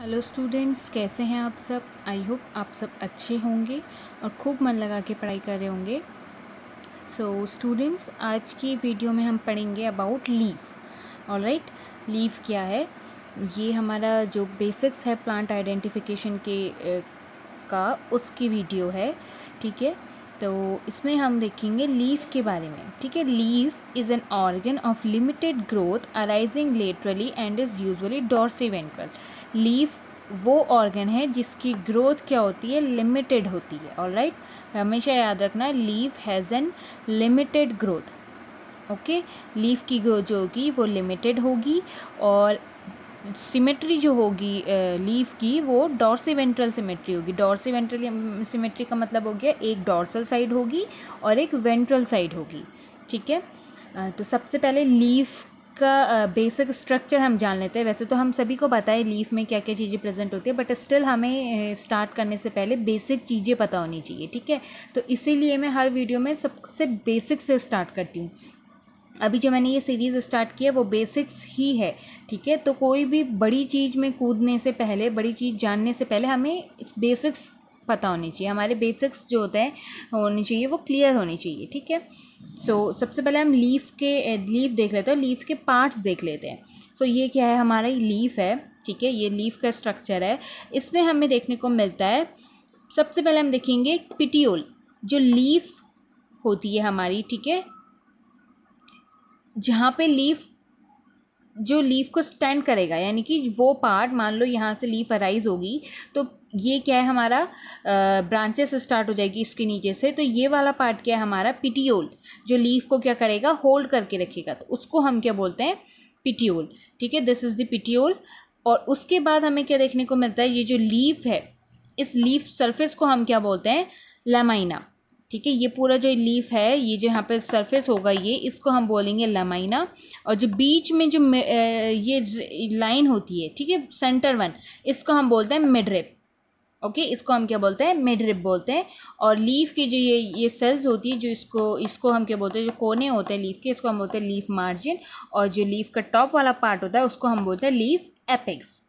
hello students कैसे हैं आप सब आई होप आप सब अच्छे होंगे और खूब मन लगा के पढ़ाई कर रहे होंगे सो so, स्टूडेंट्स आज की वीडियो में हम पढ़ेंगे about leaf all right leaf क्या है ये हमारा जो बेसिक्स है प्लांट आइडेंटिफिकेशन के का उसकी वीडियो है ठीक है तो इसमें हम देखेंगे लीव के बारे में ठीक है leaf is an organ of limited growth arising laterally and is usually dorsiventral leaf वो ऑर्गन है जिसकी ग्रोथ क्या होती है लिमिटेड होती है और राइट हमेशा याद रखना leaf has an limited growth okay leaf की ग्रोथ जो होगी वो लिमिटेड होगी और सिमेट्री जो होगी लीफ की वो डॉर्सी वेंट्रल सिमेट्री होगी डॉर्सी वेंट्रल सिमेट्री का मतलब हो गया एक डॉर्सल साइड होगी और एक वेंट्रल साइड होगी ठीक है तो सबसे पहले लीफ का बेसिक स्ट्रक्चर हम जान लेते हैं वैसे तो हम सभी को पता है लीफ में क्या क्या चीज़ें प्रेजेंट होती है बट स्टिल हमें स्टार्ट करने से पहले बेसिक चीज़ें पता होनी चाहिए ठीक है तो इसीलिए मैं हर वीडियो में सबसे बेसिक से स्टार्ट करती हूँ अभी जो मैंने ये सीरीज़ स्टार्ट किया वो बेसिक्स ही है ठीक है तो कोई भी बड़ी चीज़ में कूदने से पहले बड़ी चीज़ जानने से पहले हमें बेसिक्स पता होनी चाहिए हमारे बेसिक्स जो होते हैं होनी चाहिए वो क्लियर होनी चाहिए ठीक है सो so, सबसे पहले हम लीफ के लीफ देख लेते हैं लीफ के पार्ट्स देख लेते हैं सो so, ये क्या है हमारा लीफ है ठीक है ये लीफ का स्ट्रक्चर है इसमें हमें देखने को मिलता है सबसे पहले हम देखेंगे पिटियोल जो लीफ होती है हमारी ठीक है जहाँ पे लीफ जो लीफ को स्टैंड करेगा यानी कि वो पार्ट मान लो यहाँ से लीफ अराइज होगी तो ये क्या है हमारा ब्रांचेस स्टार्ट हो जाएगी इसके नीचे से तो ये वाला पार्ट क्या है हमारा पिटियोल जो लीफ को क्या करेगा होल्ड करके रखेगा तो उसको हम क्या बोलते हैं पिटियोल ठीक है दिस इज़ द पिटियोल और उसके बाद हमें क्या देखने को मिलता है ये जो लीफ है इस लीफ सरफेस को हम क्या बोलते हैं लेमाइना ठीक है ये पूरा जो लीफ है ये जो यहाँ पे सरफेस होगा ये इसको हम बोलेंगे लमाइना और जो बीच में जो ये लाइन होती है ठीक है सेंटर वन इसको हम बोलते हैं मिडरेप ओके okay, इसको हम क्या बोलते हैं मिड रिप बोलते हैं और लीफ की जो ये ये सेल्स होती है जो इसको इसको हम क्या बोलते हैं जो कोने होते हैं लीफ के इसको हम बोलते हैं लीफ मार्जिन और जो लीफ का टॉप वाला पार्ट होता है उसको हम बोलते हैं लीफ एपिक्स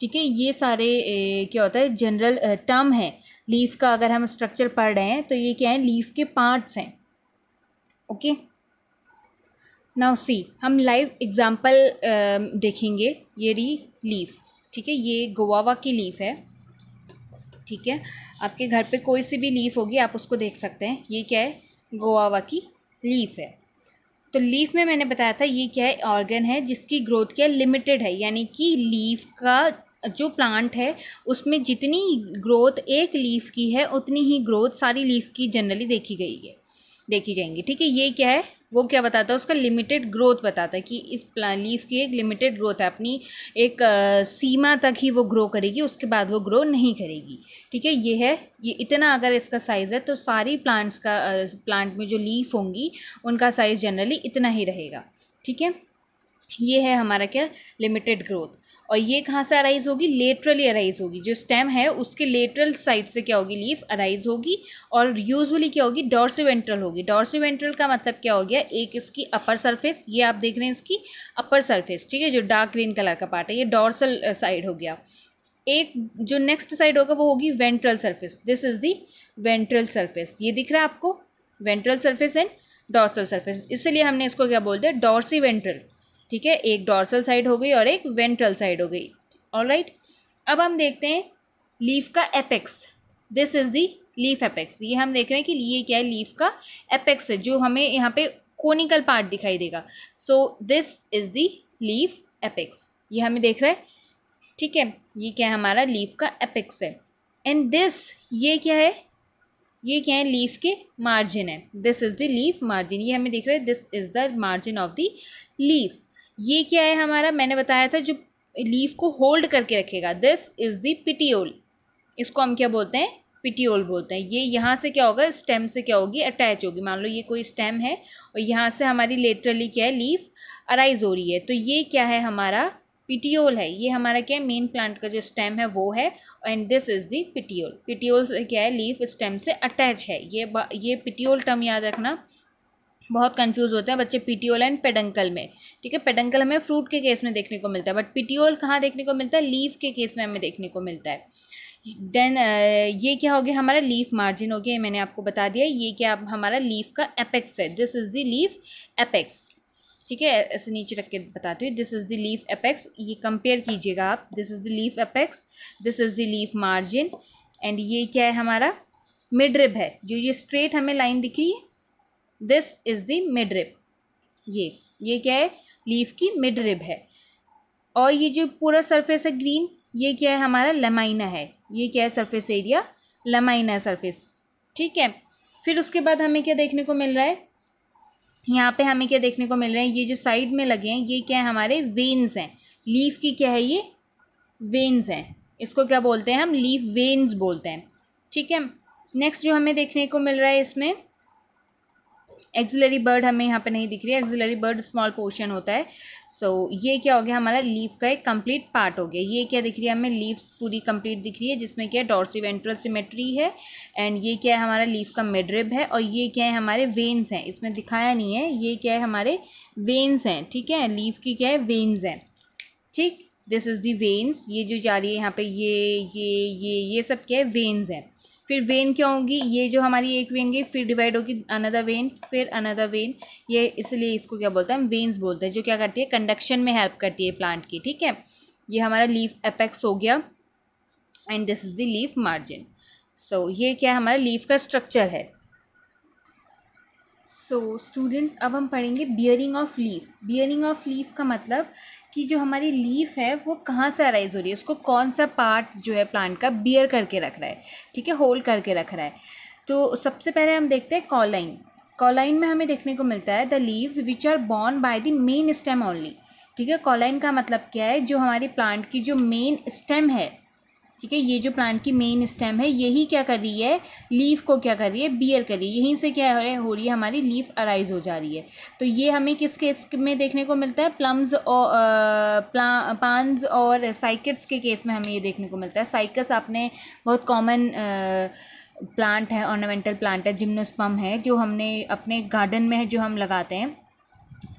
ठीक है ये सारे ए, क्या होता है जनरल टर्म है लीफ का अगर हम स्ट्रक्चर पढ़ रहे हैं तो ये क्या है लीफ के पार्ट्स हैं ओके नाउ सी हम लाइव एग्जांपल देखेंगे ये री लीफ ठीक है ये गोवावा की लीफ है ठीक है आपके घर पे कोई सी भी लीफ होगी आप उसको देख सकते हैं ये क्या है गोआवा की लीफ है तो लीफ में मैंने बताया था ये क्या है ऑर्गन है जिसकी ग्रोथ क्या लिमिटेड है यानी कि लीफ का जो प्लांट है उसमें जितनी ग्रोथ एक लीफ की है उतनी ही ग्रोथ सारी लीफ की जनरली देखी गई है देखी जाएंगी ठीक है ये क्या है वो क्या बताता है उसका लिमिटेड ग्रोथ बताता है कि इस लीफ की एक लिमिटेड ग्रोथ है अपनी एक आ, सीमा तक ही वो ग्रो करेगी उसके बाद वो ग्रो नहीं करेगी ठीक है ये है ये इतना अगर इसका साइज़ है तो सारी प्लांट्स का आ, प्लांट में जो लीफ होंगी उनका साइज़ जनरली इतना ही रहेगा ठीक है ये है हमारा क्या लिमिटेड ग्रोथ और ये कहाँ से अराइज होगी लेटरली अराइज होगी जो स्टेम है उसके लेटरल साइड से क्या होगी लीफ अराइज होगी और यूजुअली क्या होगी डॉर्सिवेंट्रल होगी डॉर्सिवेंट्रल का मतलब क्या हो गया एक इसकी अपर सरफेस ये आप देख रहे हैं इसकी अपर सरफेस ठीक है जो डार्क ग्रीन कलर का पार्ट है ये डॉर्सल साइड हो गया एक जो नेक्स्ट साइड होगा वो होगी ventral surface this is the ventral surface ये दिख रहा है आपको ventral surface and dorsal surface इसलिए हमने इसको क्या बोलते हैं डॉर्सी वेंट्रल ठीक है एक डॉर्सल साइड हो गई और एक वेंट्रल साइड हो गई ऑल राइट अब हम देखते हैं लीफ का apex this is the leaf apex ये हम देख रहे हैं कि ये क्या है लीफ का एपेक्स है जो हमें यहाँ पे कोनिकल पार्ट दिखाई देगा so this is the leaf apex ये हमें देख रहा है ठीक है ये क्या है हमारा लीफ का एपेक्स है एंड दिस ये क्या है ये क्या है लीफ के मार्जिन है this is the leaf margin ये हमें देख रहा है this is the margin of the leaf ये क्या है हमारा मैंने बताया था जो लीफ को होल्ड करके रखेगा दिस इज़ दी पिटियोल इसको हम क्या बोलते हैं पिटियोल बोलते हैं ये यहाँ से क्या होगा स्टेम से क्या होगी अटैच होगी मान लो ये कोई स्टेम है और यहाँ से हमारी लेटरली क्या है लीफ अराइज हो रही है तो ये क्या है हमारा पिटियोल है ये हमारा क्या है मेन प्लांट का जो स्टेम है वो है and this is the petiole petiole क्या है लीफ स्टेम से अटैच है ये ये पिटियोल टर्म याद रखना बहुत कंफ्यूज होते हैं बच्चे पीटीओल एंड पेडंकल में ठीक है पेडंकल हमें फ्रूट के केस में देखने को मिलता है बट पीटीओल कहाँ देखने को मिलता है लीफ के केस में हमें देखने को मिलता है देन ये क्या हो गया हमारा लीफ मार्जिन हो गया मैंने आपको बता दिया ये क्या हमारा लीफ का एपेक्स है this is the leaf apex ठीक है ऐसे नीचे रख के बताती हूँ this is the leaf apex ये कंपेयर कीजिएगा आप this is the leaf apex this is the leaf margin and ये क्या है हमारा मिड रिब है जो ये स्ट्रेट हमें लाइन दिख रही है this is the midrib ये ये क्या है लीफ की मिड रिब है और ये जो पूरा सरफेस है ग्रीन ये क्या है हमारा लेमाइना है ये क्या है सरफेस एरिया लेमाइना सरफेस ठीक है फिर उसके बाद हमें क्या देखने को मिल रहा है यहाँ पे हमें क्या देखने को मिल रहा है ये जो साइड में लगे हैं ये क्या है हमारे वेन्स हैं लीफ की क्या है ये वेन्स हैं इसको क्या बोलते हैं हम लीफ वेन्स बोलते हैं ठीक है नेक्स्ट जो हमें देखने को मिल रहा है इसमें एक्जिलरी बर्ड हमें यहाँ पे नहीं दिख रही है एक्जिलरी बर्ड स्मॉल पोर्शन होता है सो so, ये क्या हो गया हमारा लीफ का एक कंप्लीट पार्ट हो गया ये क्या दिख रही है हमें लीव्स पूरी कंप्लीट दिख रही है जिसमें क्या है डॉर्सी वेंट्रल सिमेट्री है एंड ये क्या है हमारा लीफ का मेड्रिप है और ये क्या है हमारे वेन्स हैं इसमें दिखाया नहीं है ये क्या है हमारे वेन्स हैं ठीक है लीफ की क्या है वेन्स हैं ठीक दिस इज़ दी वेन्स ये जो जा रही है यहाँ पर ये ये ये ये सब क्या है वेन्स हैं फिर वेन क्या होगी ये जो हमारी एक वेन गई फिर डिवाइड होगी अनदर वेन फिर अनदर वेन ये इसलिए इसको क्या बोलते हैं हम वेन्स बोलते हैं जो क्या करती है कंडक्शन में हेल्प करती है प्लांट की ठीक है ये हमारा लीफ अपेक्स हो गया and this is the leaf margin so ये क्या हमारा लीफ का स्ट्रक्चर है सो so, स्टूडेंट्स अब हम पढ़ेंगे bearing of leaf bearing of leaf का मतलब कि जो हमारी लीफ है वो कहाँ से अराइज हो रही है उसको कौन सा पार्ट जो है प्लांट का बियर करके रख रहा है ठीक है होल्ड करके रख रहा है तो सबसे पहले हम देखते हैं कॉलाइन कॉलाइन में हमें देखने को मिलता है the leaves which are borne by the main stem only ठीक है कॉलाइन का मतलब क्या है जो हमारी प्लांट की जो मेन स्टेम है ठीक है ये जो प्लांट की मेन स्टेम है यही क्या कर रही है लीफ को क्या कर रही है बियर कर रही है यहीं से क्या हो रहा है हो रही है हमारी लीफ अराइज हो जा रही है तो ये हमें किस केस में देखने को मिलता है प्लम्स और प्ला और साइकट्स के केस में हमें ये देखने को मिलता है साइकस आपने बहुत कॉमन प्लांट है ऑर्नामेंटल प्लांट है जिम्नोस्पम है जो हमने अपने गार्डन में है जो हम लगाते हैं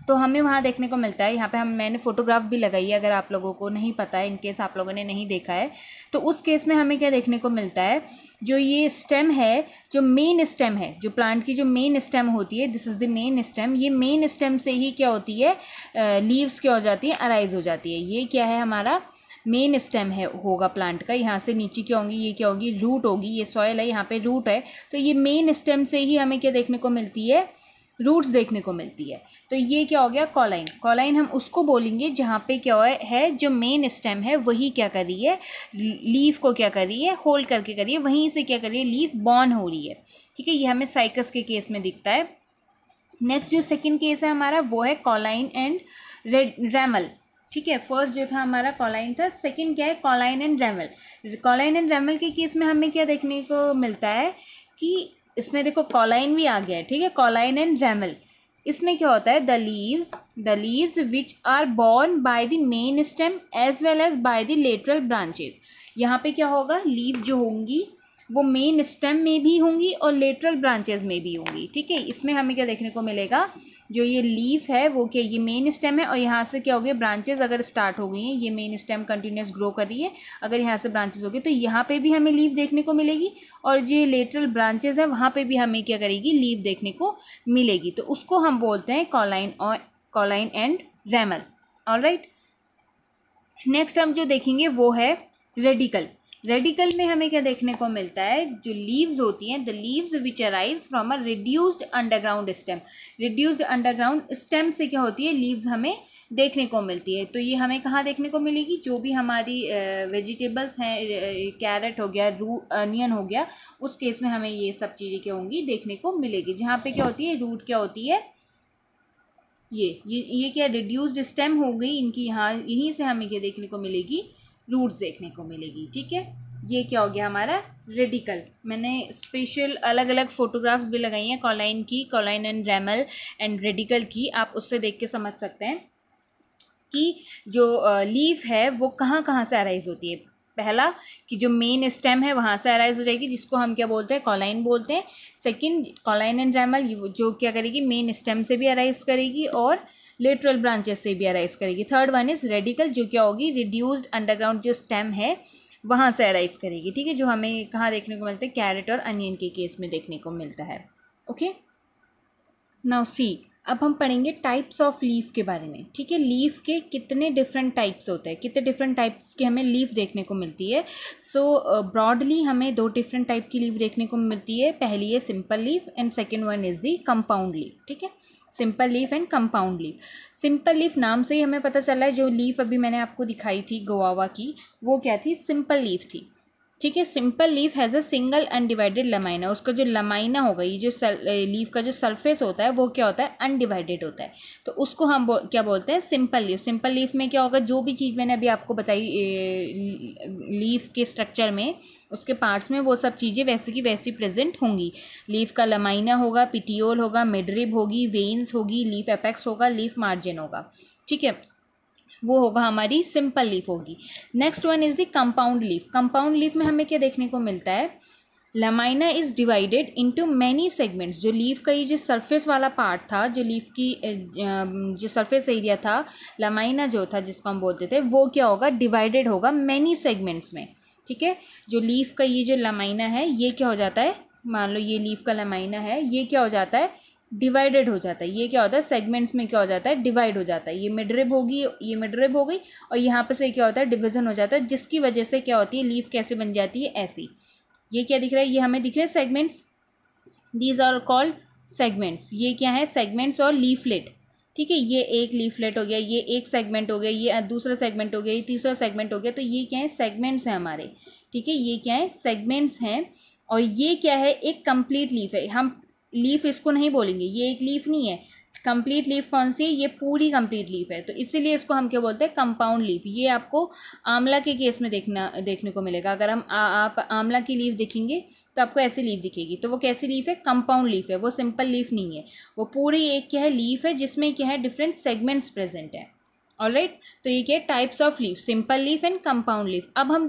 तो हमें वहाँ देखने को मिलता है यहाँ पे हम मैंने फ़ोटोग्राफ भी लगाई है अगर आप लोगों को नहीं पता है इनकेस आप लोगों ने नहीं देखा है तो उस केस में हमें क्या देखने को मिलता है जो ये स्टेम है जो मेन स्टेम है जो प्लांट की जो मेन स्टेम होती है this is the main stem ये मेन स्टेम से ही क्या होती है लीव्स क्या हो जाती है अराइज हो जाती है ये क्या है हमारा मेन स्टेम है होगा प्लांट का यहाँ से नीचे क्या होंगी ये क्या होगी रूट होगी ये सॉयल है यहाँ पे रूट है तो ये मेन स्टेम से ही हमें क्या देखने को मिलती है रूट्स देखने को मिलती है तो ये क्या हो गया कॉलाइन कॉलाइन हम उसको बोलेंगे जहाँ पे क्या है जो मेन स्टेम है वही क्या कर रही है लीफ को क्या कर रही है होल्ड करके कर रही है वहीं से क्या कर रही है लीफ बॉर्न हो रही है ठीक है ये हमें साइकस के केस में दिखता है नेक्स्ट जो सेकेंड केस है हमारा वो है कॉलाइन एंड रेड रैमल ठीक है फर्स्ट जो था हमारा कॉलाइन था सेकेंड क्या है कॉलाइन एंड रेमल कॉलाइन एंड रेमल के केस में हमें क्या देखने को मिलता है कि इसमें देखो कॉलाइन भी आ गया है ठीक है कॉलाइन एंड जैमल इसमें क्या होता है the leaves the leaves which are borne by the main stem as well as by the lateral branches यहाँ पे क्या होगा लीव जो होंगी वो मेन स्टेम में भी होंगी और लेटरल ब्रांचेज में भी होंगी ठीक है इसमें हमें क्या देखने को मिलेगा जो ये लीफ है वो क्या ये मेन स्टेम है और यहाँ से क्या हो गया ब्रांचेज अगर स्टार्ट हो गई हैं ये मेन स्टेम कंटिन्यूस ग्रो कर रही है अगर यहाँ से ब्रांचेज हो गई तो यहाँ पे भी हमें लीव देखने को मिलेगी और जो लेटरल ब्रांचेज है वहाँ पे भी हमें क्या करेगी लीव देखने को मिलेगी तो उसको हम बोलते हैं कॉलाइन और cauline and ramal all next हम जो देखेंगे वो है रेडिकल रेडिकल में हमें क्या देखने को मिलता है जो लीव्स होती हैं the leaves which arise from a reduced underground stem reduced underground stem से क्या होती है लीव्स हमें देखने को मिलती है तो ये हमें कहाँ देखने को मिलेगी जो भी हमारी वेजिटेबल्स हैं कैरेट हो गया रू अनियन हो गया उस केस में हमें ये सब चीज़ें क्या होंगी देखने को मिलेगी जहाँ पे क्या होती है रूट क्या होती है ये ये ये क्या रिड्यूस्ड स्टेम हो गई इनकी यहाँ यहीं से हमें क्या देखने को मिलेगी रूट्स देखने को मिलेगी ठीक है ये क्या हो गया हमारा रेडिकल मैंने स्पेशल अलग अलग फ़ोटोग्राफ्स भी लगाई हैं कॉलाइन की cauline and ramal and radical की आप उससे देख के समझ सकते हैं कि जो लीफ है वो कहाँ कहाँ से अराइज होती है पहला कि जो मेन स्टेम है वहाँ से अराइज हो जाएगी जिसको हम क्या बोलते हैं कॉलाइन बोलते हैं सेकंड कॉलाइन एंड रैमल जो क्या करेगी मेन स्टेम से भी अराइज करेगी और लेटरल ब्रांचेस से भी अराइज करेगी थर्ड वन इज़ रेडिकल जो क्या होगी रिड्यूस्ड अंडरग्राउंड जो स्टेम है वहाँ से अराइज करेगी ठीक है जो हमें कहाँ देखने को मिलता है कैरेट और अनियन के केस में देखने को मिलता है ओके नाउ सी अब हम पढ़ेंगे टाइप्स ऑफ लीफ के बारे में ठीक है लीफ के कितने डिफरेंट टाइप्स होते हैं कितने डिफरेंट टाइप्स की हमें लीफ देखने को मिलती है सो so, ब्रॉडली uh, हमें दो डिफरेंट टाइप की लीफ देखने को मिलती है पहली है simple leaf and second one is the compound leaf ठीक है simple leaf and compound leaf simple leaf नाम से ही हमें पता चला है जो लीफ अभी मैंने आपको दिखाई थी गोवावा की वो क्या थी सिंपल लीफ थी ठीक है simple leaf has a single undivided lamina उसका जो लमाइना होगा ये जो सल, लीफ का जो सरफेस होता है वो क्या होता है अनडिवाइडेड होता है तो उसको हम बो, क्या बोलते हैं सिंपल लीफ सिंपल लीफ में क्या होगा जो भी चीज़ मैंने अभी आपको बताई लीफ के स्ट्रक्चर में उसके पार्ट्स में वो सब चीज़ें वैसे की वैसी प्रेजेंट होंगी लीफ का लमाइना होगा पिटियोल होगा मिडरिब होगी वेन्स होगी लीफ एपेक्स होगा लीफ मार्जिन होगा ठीक है वो होगा हमारी सिंपल लीफ होगी next one is the compound leaf compound leaf में हमें क्या देखने को मिलता है lamina is divided into many segments जो लीफ का ये जो सरफेस वाला पार्ट था जो लीफ की जो सरफेस एरिया था लमाइना जो था जिसको हम बोलते थे वो क्या होगा डिवाइडेड होगा मैनी सेगमेंट्स में ठीक है जो लीफ का ये जो लमाइना है ये क्या हो जाता है मान लो ये लीफ का लमाइना है ये क्या हो जाता है डिवाइडेड हो जाता है ये क्या होता है सेगमेंट्स में क्या हो जाता है डिवाइड हो जाता है ये मिडरेब होगी ये मिडरेब हो गई और यहाँ पर से क्या होता है डिविजन हो जाता है जिसकी वजह से क्या होती है लीफ कैसे बन जाती है ऐसी ये क्या दिख रहा है ये हमें दिख रहा है segments these are called segments ये क्या है सेगमेंट्स और लीफलेट ठीक है ये एक लीफलेट हो गया ये एक सेगमेंट हो गया ये दूसरा सेगमेंट हो गया ये तीसरा सेगमेंट हो गया तो ये क्या है सेगमेंट्स हैं हमारे ठीक है ये क्या है सेगमेंट्स हैं और ये क्या है एक कंप्लीट लीफ है हम लीफ इसको नहीं बोलेंगे ये एक लीफ नहीं है कंप्लीट लीफ कौन सी है ये पूरी कंप्लीट लीफ है तो इसीलिए इसको हम क्या बोलते हैं कंपाउंड लीफ ये आपको आंवला के केस में देखना देखने को मिलेगा अगर हम आ, आप आंवला की लीफ देखेंगे तो आपको ऐसी लीफ दिखेगी तो वो कैसी लीफ है कंपाउंड लीफ है वो सिंपल लीफ नहीं है वो पूरी एक क्या है लीफ है जिसमें क्या है डिफरेंट सेगमेंट्स प्रेजेंट है ऑल राइट तो ये क्या types of leaf simple leaf and compound leaf अब हम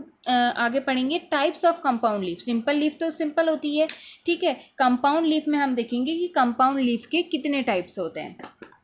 आगे पढ़ेंगे types of compound leaf simple leaf तो सिंपल होती है ठीक है कंपाउंड लीफ में हम देखेंगे कि कंपाउंड लीफ के कितने टाइप्स होते हैं